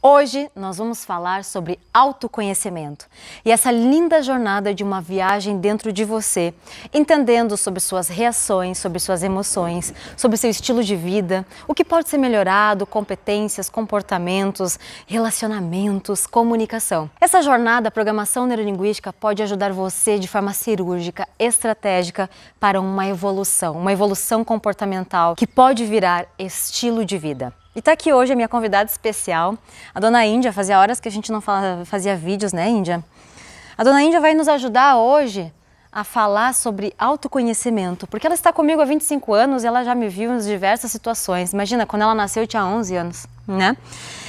Hoje nós vamos falar sobre autoconhecimento e essa linda jornada de uma viagem dentro de você, entendendo sobre suas reações, sobre suas emoções, sobre seu estilo de vida, o que pode ser melhorado, competências, comportamentos, relacionamentos, comunicação. Essa jornada, a programação neurolinguística, pode ajudar você de forma cirúrgica, estratégica, para uma evolução, uma evolução comportamental que pode virar estilo de vida. E está aqui hoje a minha convidada especial, a dona Índia. Fazia horas que a gente não fala, fazia vídeos, né, Índia? A dona Índia vai nos ajudar hoje a falar sobre autoconhecimento, porque ela está comigo há 25 anos e ela já me viu em diversas situações. Imagina, quando ela nasceu eu tinha 11 anos, né?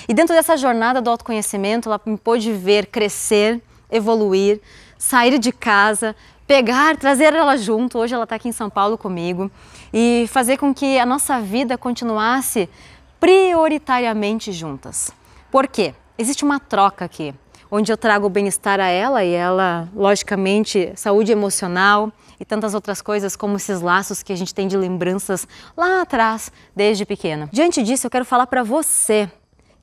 E dentro dessa jornada do autoconhecimento, ela me pôde ver crescer, evoluir, sair de casa, pegar, trazer ela junto. Hoje ela está aqui em São Paulo comigo e fazer com que a nossa vida continuasse prioritariamente juntas. Por quê? Existe uma troca aqui, onde eu trago o bem-estar a ela e ela, logicamente, saúde emocional e tantas outras coisas como esses laços que a gente tem de lembranças lá atrás, desde pequena. Diante disso, eu quero falar para você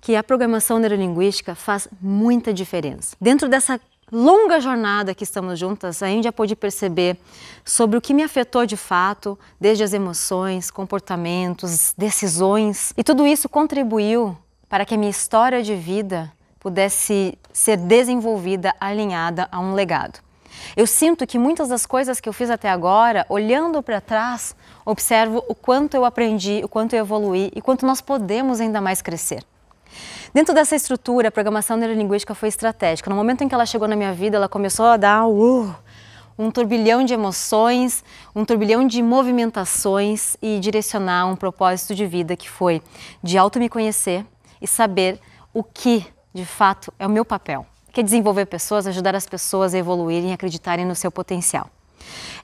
que a programação neurolinguística faz muita diferença. Dentro dessa longa jornada que estamos juntas, a Índia pôde perceber sobre o que me afetou de fato, desde as emoções, comportamentos, decisões, e tudo isso contribuiu para que a minha história de vida pudesse ser desenvolvida, alinhada a um legado. Eu sinto que muitas das coisas que eu fiz até agora, olhando para trás, observo o quanto eu aprendi, o quanto eu evoluí e quanto nós podemos ainda mais crescer. Dentro dessa estrutura, a programação neurolinguística foi estratégica. No momento em que ela chegou na minha vida, ela começou a dar uh, um turbilhão de emoções, um turbilhão de movimentações e direcionar um propósito de vida que foi de auto me conhecer e saber o que de fato é o meu papel, que é desenvolver pessoas, ajudar as pessoas a evoluírem e acreditarem no seu potencial.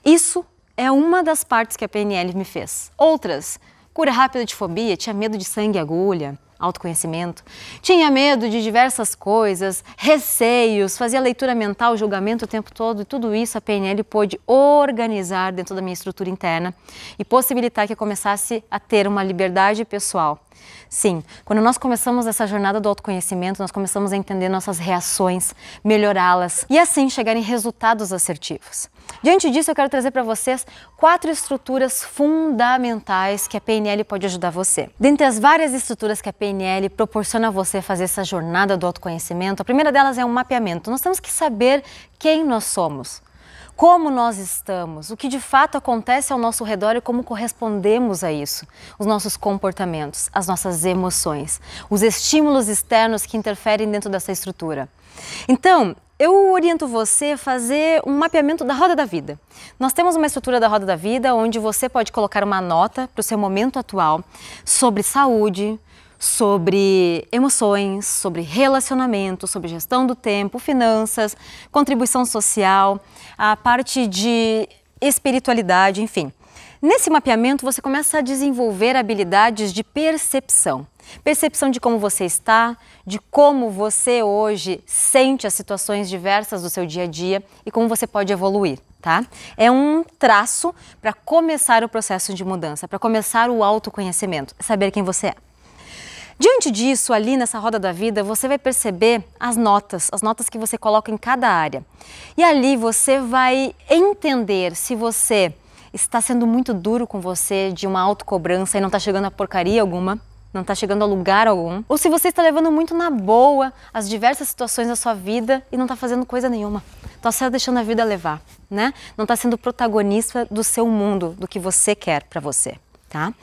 Isso é uma das partes que a PNL me fez. Outras, cura rápida de fobia, tinha medo de sangue e agulha, autoconhecimento. Tinha medo de diversas coisas, receios, fazia leitura mental, julgamento o tempo todo e tudo isso a PNL pôde organizar dentro da minha estrutura interna e possibilitar que eu começasse a ter uma liberdade pessoal. Sim, quando nós começamos essa jornada do autoconhecimento, nós começamos a entender nossas reações, melhorá-las e assim chegar em resultados assertivos. Diante disso, eu quero trazer para vocês quatro estruturas fundamentais que a PNL pode ajudar você. Dentre as várias estruturas que a PNL proporciona a você fazer essa jornada do autoconhecimento, a primeira delas é um mapeamento. Nós temos que saber quem nós somos como nós estamos, o que de fato acontece ao nosso redor e como correspondemos a isso, os nossos comportamentos, as nossas emoções, os estímulos externos que interferem dentro dessa estrutura. Então, eu oriento você a fazer um mapeamento da roda da vida. Nós temos uma estrutura da roda da vida onde você pode colocar uma nota para o seu momento atual sobre saúde, sobre emoções, sobre relacionamento, sobre gestão do tempo, finanças, contribuição social, a parte de espiritualidade, enfim. Nesse mapeamento, você começa a desenvolver habilidades de percepção. Percepção de como você está, de como você hoje sente as situações diversas do seu dia a dia e como você pode evoluir, tá? É um traço para começar o processo de mudança, para começar o autoconhecimento, saber quem você é. Diante disso, ali nessa roda da vida, você vai perceber as notas, as notas que você coloca em cada área. E ali você vai entender se você está sendo muito duro com você de uma autocobrança e não está chegando a porcaria alguma, não está chegando a lugar algum, ou se você está levando muito na boa as diversas situações da sua vida e não está fazendo coisa nenhuma. Está só deixando a vida levar, né? Não está sendo protagonista do seu mundo, do que você quer para você tá?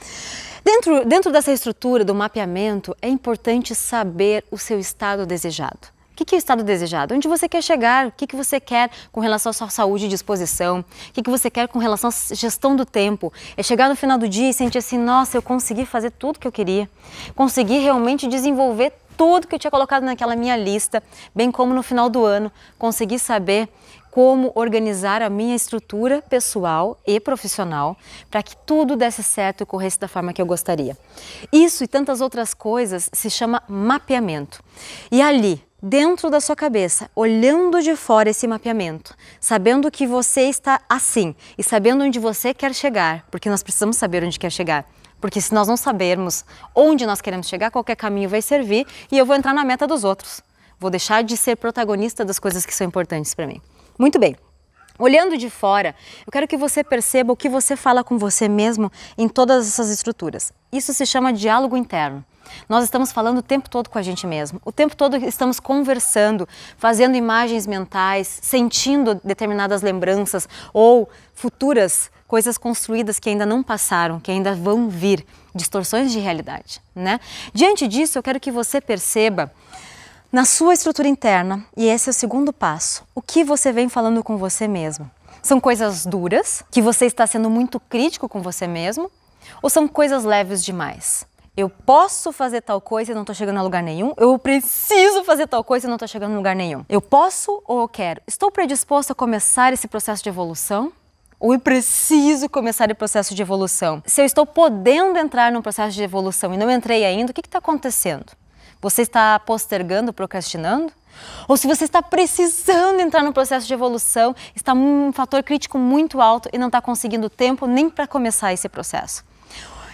Dentro, dentro dessa estrutura do mapeamento, é importante saber o seu estado desejado. O que, que é o estado desejado? Onde você quer chegar? O que, que você quer com relação à sua saúde e disposição? O que, que você quer com relação à gestão do tempo? É chegar no final do dia e sentir assim: nossa, eu consegui fazer tudo que eu queria, consegui realmente desenvolver tudo que eu tinha colocado naquela minha lista, bem como no final do ano, consegui saber como organizar a minha estrutura pessoal e profissional para que tudo desse certo e corresse da forma que eu gostaria. Isso e tantas outras coisas se chama mapeamento. E ali, dentro da sua cabeça, olhando de fora esse mapeamento, sabendo que você está assim e sabendo onde você quer chegar, porque nós precisamos saber onde quer chegar. Porque se nós não sabermos onde nós queremos chegar, qualquer caminho vai servir e eu vou entrar na meta dos outros. Vou deixar de ser protagonista das coisas que são importantes para mim. Muito bem. Olhando de fora, eu quero que você perceba o que você fala com você mesmo em todas essas estruturas. Isso se chama diálogo interno. Nós estamos falando o tempo todo com a gente mesmo, o tempo todo estamos conversando, fazendo imagens mentais, sentindo determinadas lembranças ou futuras coisas construídas que ainda não passaram, que ainda vão vir, distorções de realidade, né? Diante disso, eu quero que você perceba na sua estrutura interna, e esse é o segundo passo, o que você vem falando com você mesmo? São coisas duras, que você está sendo muito crítico com você mesmo, ou são coisas leves demais? Eu posso fazer tal coisa e não estou chegando a lugar nenhum. Eu preciso fazer tal coisa e não estou chegando a lugar nenhum. Eu posso ou eu quero? Estou predisposto a começar esse processo de evolução? Ou eu preciso começar o processo de evolução? Se eu estou podendo entrar num processo de evolução e não entrei ainda, o que está acontecendo? você está postergando, procrastinando? Ou se você está precisando entrar no processo de evolução, está um fator crítico muito alto e não está conseguindo tempo nem para começar esse processo.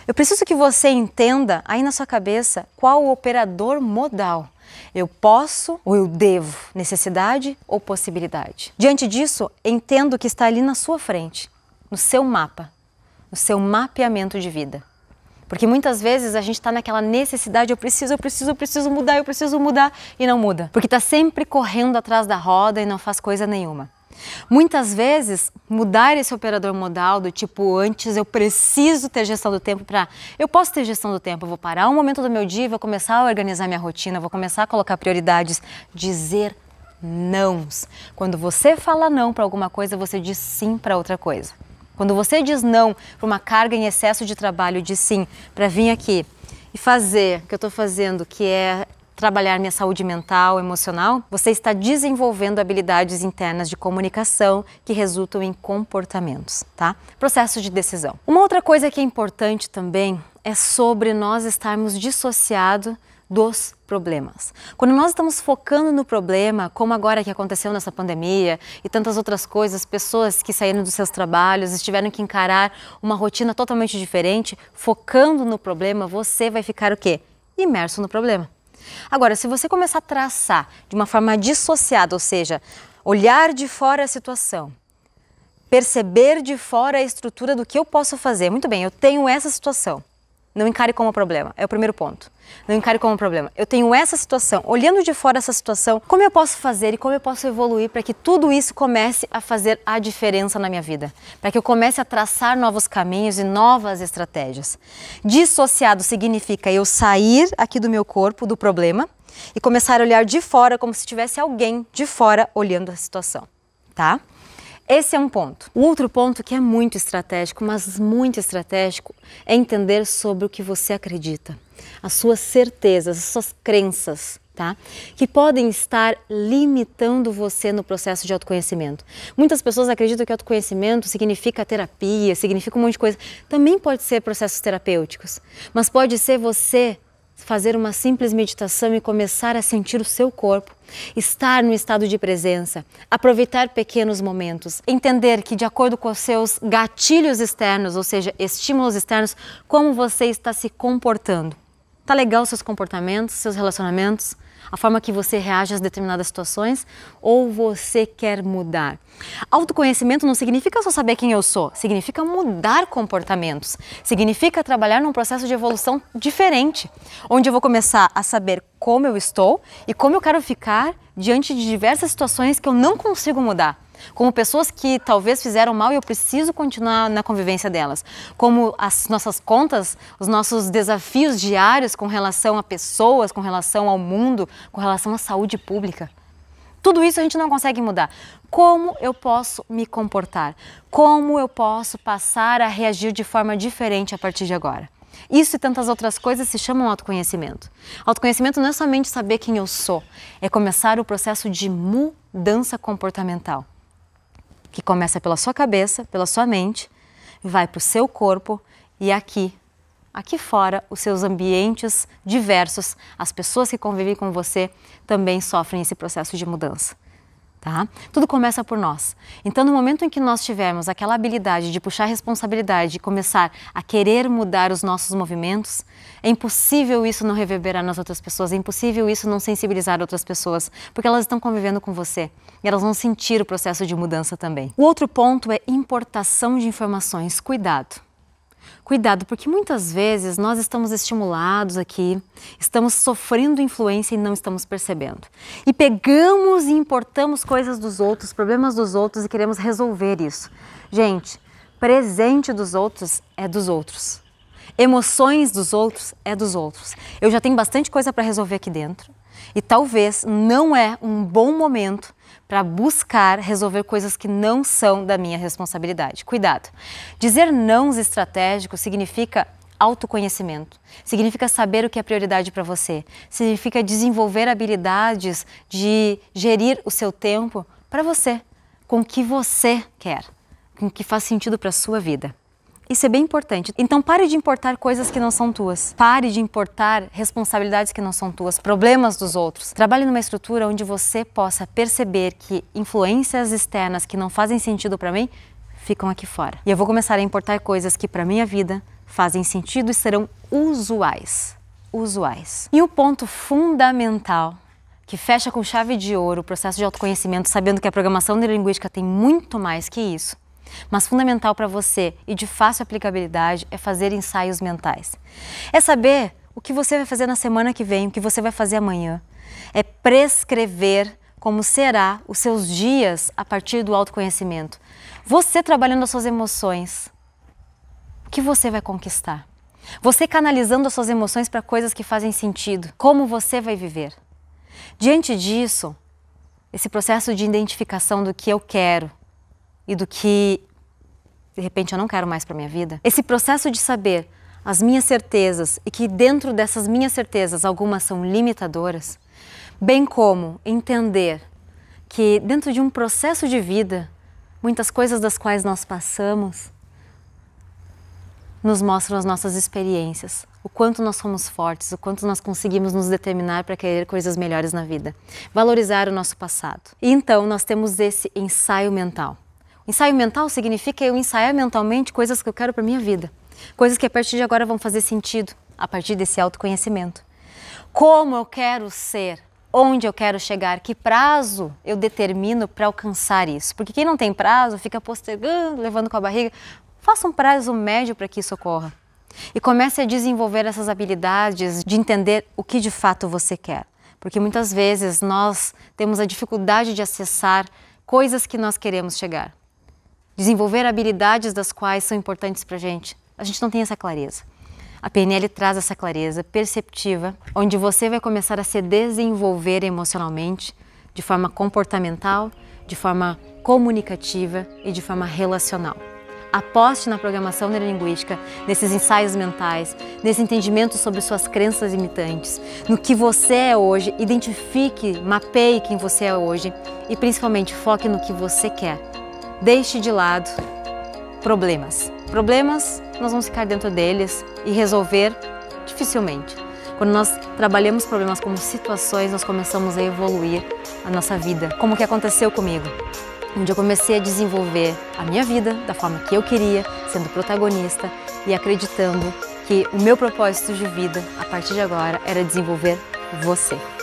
Eu preciso que você entenda aí na sua cabeça qual o operador modal. Eu posso ou eu devo? Necessidade ou possibilidade? Diante disso, entendo o que está ali na sua frente, no seu mapa, no seu mapeamento de vida. Porque muitas vezes a gente está naquela necessidade, eu preciso, eu preciso, eu preciso mudar, eu preciso mudar, e não muda. Porque está sempre correndo atrás da roda e não faz coisa nenhuma. Muitas vezes, mudar esse operador modal do tipo antes eu preciso ter gestão do tempo para eu posso ter gestão do tempo, eu vou parar um momento do meu dia, vou começar a organizar minha rotina, vou começar a colocar prioridades, dizer nãos. Quando você fala não para alguma coisa, você diz sim para outra coisa. Quando você diz não para uma carga em excesso de trabalho, diz sim para vir aqui e fazer o que eu estou fazendo, que é trabalhar minha saúde mental, emocional, você está desenvolvendo habilidades internas de comunicação que resultam em comportamentos, tá? Processo de decisão. Uma outra coisa que é importante também é sobre nós estarmos dissociados dos problemas. Quando nós estamos focando no problema, como agora que aconteceu nessa pandemia e tantas outras coisas, pessoas que saíram dos seus trabalhos tiveram que encarar uma rotina totalmente diferente, focando no problema, você vai ficar o quê? Imerso no problema. Agora, se você começar a traçar de uma forma dissociada, ou seja, olhar de fora a situação, perceber de fora a estrutura do que eu posso fazer. Muito bem, eu tenho essa situação. Não encare como problema. É o primeiro ponto. Não encare como problema. Eu tenho essa situação. Olhando de fora essa situação, como eu posso fazer e como eu posso evoluir para que tudo isso comece a fazer a diferença na minha vida? Para que eu comece a traçar novos caminhos e novas estratégias. Dissociado significa eu sair aqui do meu corpo, do problema, e começar a olhar de fora como se tivesse alguém de fora olhando a situação, tá? Esse é um ponto. O outro ponto que é muito estratégico, mas muito estratégico, é entender sobre o que você acredita, as suas certezas, as suas crenças. Tá? Que podem estar limitando você no processo de autoconhecimento. Muitas pessoas acreditam que autoconhecimento significa terapia, significa um monte de coisa. Também pode ser processos terapêuticos, mas pode ser você fazer uma simples meditação e começar a sentir o seu corpo, estar no estado de presença, aproveitar pequenos momentos, entender que de acordo com os seus gatilhos externos, ou seja, estímulos externos, como você está se comportando. Tá legal seus comportamentos, seus relacionamentos? a forma que você reage às determinadas situações ou você quer mudar? Autoconhecimento não significa só saber quem eu sou, significa mudar comportamentos, significa trabalhar num processo de evolução diferente, onde eu vou começar a saber como eu estou e como eu quero ficar diante de diversas situações que eu não consigo mudar como pessoas que talvez fizeram mal e eu preciso continuar na convivência delas, como as nossas contas, os nossos desafios diários com relação a pessoas, com relação ao mundo, com relação à saúde pública. Tudo isso a gente não consegue mudar. Como eu posso me comportar? Como eu posso passar a reagir de forma diferente a partir de agora? Isso e tantas outras coisas se chamam autoconhecimento. Autoconhecimento não é somente saber quem eu sou, é começar o processo de mudança comportamental que começa pela sua cabeça, pela sua mente, vai para o seu corpo e aqui, aqui fora, os seus ambientes diversos, as pessoas que convivem com você também sofrem esse processo de mudança. Tá? Tudo começa por nós. Então, no momento em que nós tivermos aquela habilidade de puxar responsabilidade e começar a querer mudar os nossos movimentos, é impossível isso não reverberar nas outras pessoas, é impossível isso não sensibilizar outras pessoas, porque elas estão convivendo com você e elas vão sentir o processo de mudança também. O outro ponto é importação de informações. Cuidado! Cuidado, porque muitas vezes nós estamos estimulados aqui, estamos sofrendo influência e não estamos percebendo. E pegamos e importamos coisas dos outros, problemas dos outros e queremos resolver isso. Gente, presente dos outros é dos outros. Emoções dos outros é dos outros. Eu já tenho bastante coisa para resolver aqui dentro e talvez não é um bom momento para buscar resolver coisas que não são da minha responsabilidade. Cuidado. Dizer não estratégicos significa autoconhecimento. Significa saber o que é prioridade para você. Significa desenvolver habilidades de gerir o seu tempo para você, com o que você quer, com o que faz sentido para a sua vida. Isso é bem importante. Então pare de importar coisas que não são tuas. Pare de importar responsabilidades que não são tuas, problemas dos outros. Trabalhe numa estrutura onde você possa perceber que influências externas que não fazem sentido para mim ficam aqui fora. E eu vou começar a importar coisas que para minha vida fazem sentido e serão usuais. Usuais. E o ponto fundamental que fecha com chave de ouro o processo de autoconhecimento, sabendo que a programação neurolinguística tem muito mais que isso, mas fundamental para você e de fácil aplicabilidade é fazer ensaios mentais. É saber o que você vai fazer na semana que vem, o que você vai fazer amanhã. É prescrever como será os seus dias a partir do autoconhecimento. Você trabalhando as suas emoções, o que você vai conquistar? Você canalizando as suas emoções para coisas que fazem sentido. Como você vai viver? Diante disso, esse processo de identificação do que eu quero, e do que de repente eu não quero mais para minha vida. Esse processo de saber as minhas certezas e que dentro dessas minhas certezas algumas são limitadoras, bem como entender que dentro de um processo de vida, muitas coisas das quais nós passamos nos mostram as nossas experiências, o quanto nós somos fortes, o quanto nós conseguimos nos determinar para querer coisas melhores na vida, valorizar o nosso passado. E então nós temos esse ensaio mental Ensaio mental significa eu ensaiar mentalmente coisas que eu quero para minha vida, coisas que a partir de agora vão fazer sentido a partir desse autoconhecimento. Como eu quero ser, onde eu quero chegar, que prazo eu determino para alcançar isso. Porque quem não tem prazo fica postergando, levando com a barriga. Faça um prazo médio para que isso ocorra. E comece a desenvolver essas habilidades de entender o que de fato você quer. Porque muitas vezes nós temos a dificuldade de acessar coisas que nós queremos chegar desenvolver habilidades das quais são importantes para a gente. A gente não tem essa clareza. A PNL traz essa clareza perceptiva, onde você vai começar a se desenvolver emocionalmente de forma comportamental, de forma comunicativa e de forma relacional. Aposte na programação neurolinguística, nesses ensaios mentais, nesse entendimento sobre suas crenças limitantes, no que você é hoje, identifique, mapeie quem você é hoje e principalmente foque no que você quer Deixe de lado problemas. Problemas, nós vamos ficar dentro deles e resolver dificilmente. Quando nós trabalhamos problemas como situações, nós começamos a evoluir a nossa vida, como que aconteceu comigo. Onde eu comecei a desenvolver a minha vida da forma que eu queria, sendo protagonista e acreditando que o meu propósito de vida, a partir de agora, era desenvolver você.